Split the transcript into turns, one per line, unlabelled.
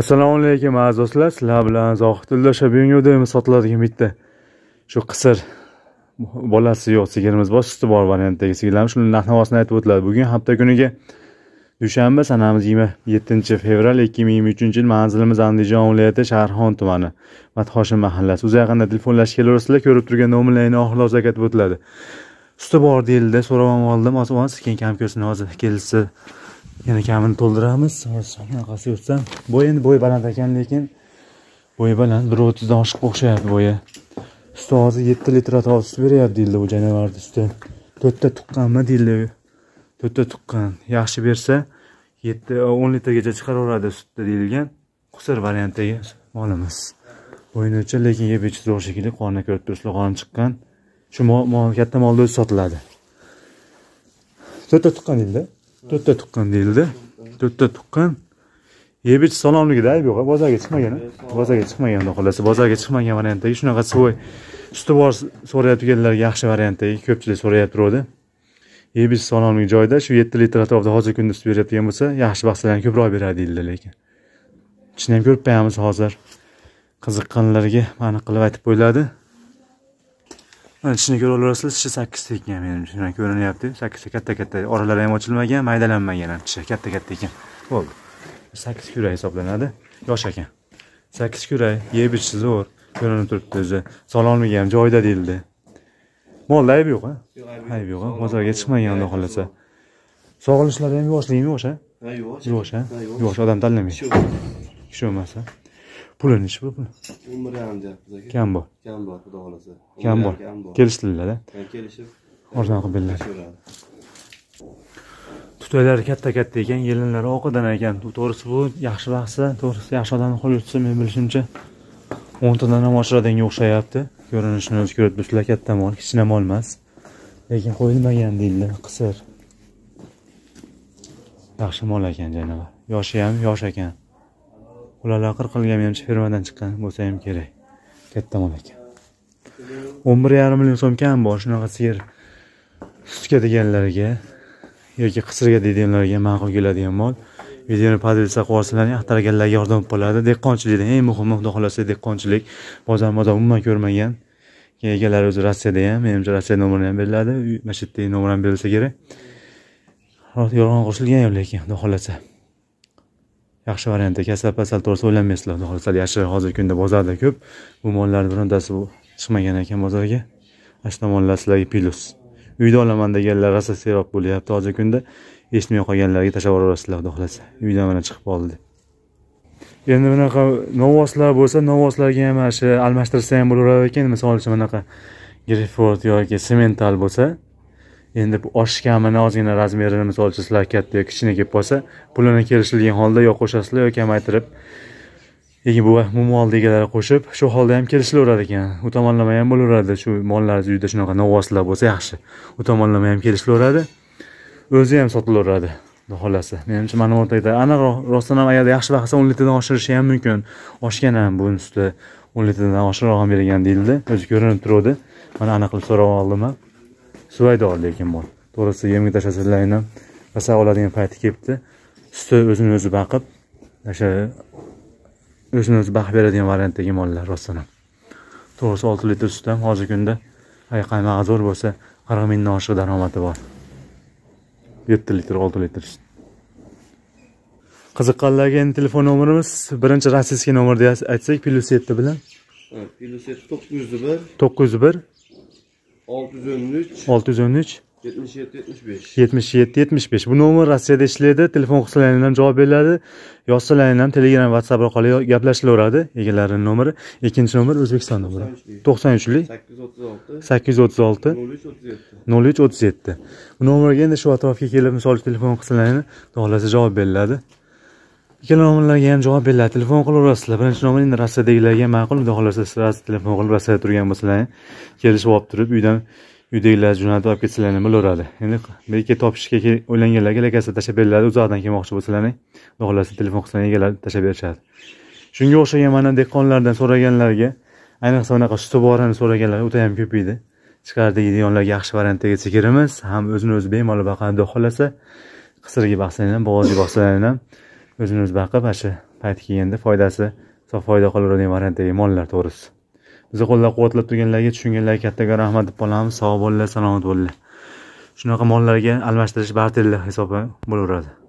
assalomu alaykum aziz do'stlar sizlar bilan zohid yo'ldosh bugungi videomiz sotiladigan bitta shu qisir bolasi yo'q sigirimiz bor suti bor variantdagi sigirlarni shuni narx navosini aytib o'tiladi bugun hafta kuniga dushanba sanamiz yigirma yettinchi fevral ikki ming yigirma uchinchi yil manzilimiz andijon viloyati shaharxon tumani madhoshim mahallasi o'zi yaqinda telefonlashib kelaverasizlar ko'rib turgan nomerlaringni oxirida ozod aytib o'tiladi suti bor deyildi ham oldim siz keyin kam ko'rsini hozir kelishsa yana kamini to'ldiramiz orqasi yursam bo'yi endi bo'yi baland ekan lekin bo'yi baland bir o'ttizdan oshiqqa o'xshayapti bo'yi suti hozir yetti litr atrofi sut beryapti deyildi bu janavarni suti to'rtta tuqqanmi deyildi to'rtta tuqqan yaxshi bersa yetti e, o'n litrgacha chiqaraveradi sutni deyilgan qusir variantdagi molimiz bo'ynicha lekin yeb ichib shekilli qorni ko'rib turibsizlar qorni chiqqan shu mol katta molni o'zi sotiladi to'rtta tuqqan deyildi to'rtta tuqqan deyildi to'rtta tuqqan yebich salomligida ayb yo'q bozorga chiqmagan bozorga chiqmagan xudo xohlasa bozorga chiqmagan variantdagi shunaqa svoy suti bor so'rayotganlar yaxshi variantdagi ko'pchilik so'rayapti turuvdi yebich salomlik joyida shu yetti litr atrofida hozirgi kunda sut berayotgan bo'lsa yaxshi bahslarni ko'proq beradi deyildi lekin shuni ham ko'ribman hozir qiziqqanlarga aniq qilib aytib qo'yiladi mana tishini ko'ra olasizlar tishi sakkizta ekan menimcha mana ko'rinyapti sakkizta katta katta oralari ham ochilmagan maydalanmagan ham tishi katta katta ekan bo'ldi sakkiz kurak hisoblanadi yosh ekan sakkiz kurak yeb ichishi zo'r ko'rinib turibdi o'zi sololmigi ham joyida deyildi molda ayb yo'q ayb yo'q bozorga chiqmagan xudo xohlasa sog'inishlari ham yoshligim ha
a yuvosh a yuvosh
odam tanlamaydi kishi bo'lmasa pulini chi bu o'n bir deyapmiz aka kam bor kam bor xudo xohlasa kam bor kelishdilar kelishib orqadan qilib berdilar tutaylar katta katta ekan yelinlari oqidan ekan to'g'risi bu yaxshi bahsa to'g'risi yaxshi odamni qo'li tutsa men bilishimcha o'ntadan ham oshiradiganga o'xshayapti ko'rinishini o'zi ko'rib turibsizlar katta mol kichkina mol emas lekin qo'yilmagan deydilar qisir yaxshi mol ekan janavar yoshi ham yosh ekan ular aqir qilgan menimcha firmadan chiqqan bo'lsa ham kerak katta mol ekan o'n bir yarim million so'mkam bor shunaqa sigir sutka deganlarga yoki qisirga deydiganlarga ma'qul keladigan mol videoni podelse qilib yuborsalarning axtarganlarga yordam bo'ladi dehqonchilikda eng muhimi xudo xohlasa dehqonchilik bozor mozor umuman ko'rmagan egalari o'zi rossiyada ham menimcha rossiya nomerini ham beriladi mana shu yerdagi nomer ham berilsa kerak yolg'on qo'shilgan yo'q lekin xudo xohlasa yaxshi variantda kasal pasal to'g'risida o'ylanmaysizlar xudo xohlasa yashil hozirgi kunda bozorda ko'p bu mollarni birontasi chiqmagan ekan bozorga mana shu tomonlar sizlarga plyus uyda olaman deganlar rosa serob bo'lyapti hozirgi kunda eshitmay qolganlarga tashlab yuboraverasizlar xudo xohlasa uydan mana chiqib qoldi endi bunaqa novvoslar bo'lsa novvoslarga ham mana shu almashtirsa ham bo'laverar ekan misol uchun bunaqa grifort yoki semental bo'lsa endi osh kamini ozgina razmerini misol uchun sizlar katta yo kichkina kelib qolsa pulini kelishilgan holda yo qo'shasizlar yo kamaytirib ega bu molni egalari qo'shib shu holda ham kelishilaveradi ekan u tomonlama ham bo'laveradi shu mollaringiz uyda shunaqa novvoslar bo'lsa yaxshi u tomonlama ham kelishilaveradi o'zi ham sotilaveradi xudo xohlasa menimcha ma'lumotlarda aniqroq rostdan ham agarda yaxshi baxilsa o'n litrdan oshirishi ham mumkin oshgan ham buni usti o'n litrdan oshiqroq ham bergan deyildi o'zi ko'rinib turuvdi mana aniq qilib so'rab oldim ham suvaydor lekin bor to'g'risi yemga tashlasalar ham kasal oladigan payti kelibdi suti o'zini o'zi baqib o'sha o'zini o'zi baqib beradigan variantdagi mollar rostdan ham to'g'risi olti litr sut ham hozirgi kunda qaymog'i zo'r bo'lsa qirq mingdan oshiq daromadi bor yetti litr olti litr sut qiziqqanlarga endi telefon nomerimiz birinchi rossiyskiy nomer deya aytsak plyus yetti bilan plyus yetti to'qqiz yuz bir to'qqiz yuz bir 613 613 77 75 77 75 bu nomer rossiyada ishlaydi telefon qilsalaringlar ham javob beriladi yozsalaringlar ham telegram whatsapp orqali gaplashilaveradi egalarini nomeri ikkinchi nomer o'zbekiston nomeri to'qson uchlik sakkiz yuz o'ttiz olti nol uch o'ttiz yetti bu nomerga endi shu atrofga kelib misol uchun telefon qilsalaringlar xohlasa javob beriladi ikkala nomlarga ham javob beriladi telefon qilib birinchi nomerni rossiyadagilarga ma'qul xohlasa telefon qilib rossiyada turgan bo'lsalar kelishib olib turib uydan uydagilar jo'natib olib ketsalar nima bo'lardi endi belki topishga o'ylanganlarga lakasa tashlab beriladi uzoqdan kelmoqchi bo'lsalar xohlasa telefon qilsalar egalari tashlab berishadi shunga o'xshagan mana dehqonlardan so'raganlarga ayniqsa unaqa suti borini so'raganlar o'ta ham ko'paydi chiqardi deydiganlarga yaxshi variantdagi sigirimiz ham o'zini o'zi bemalol boqadi xudo xohlasa qisirga boqsalar ham bog'ozga boqsalar ham o'zini o'zi baqib mana shu payt kelganda foydasi foyda qiladigan variantdagi mollar to'g'risida bizni qo'llab quvvatlab turganlarga tushunganlarga kattakon rahmat deb qolamiz sog' bo'linglar salomat bo'linglar shunaqa mollarga almashtirish barterlar hisobi bo'laveradi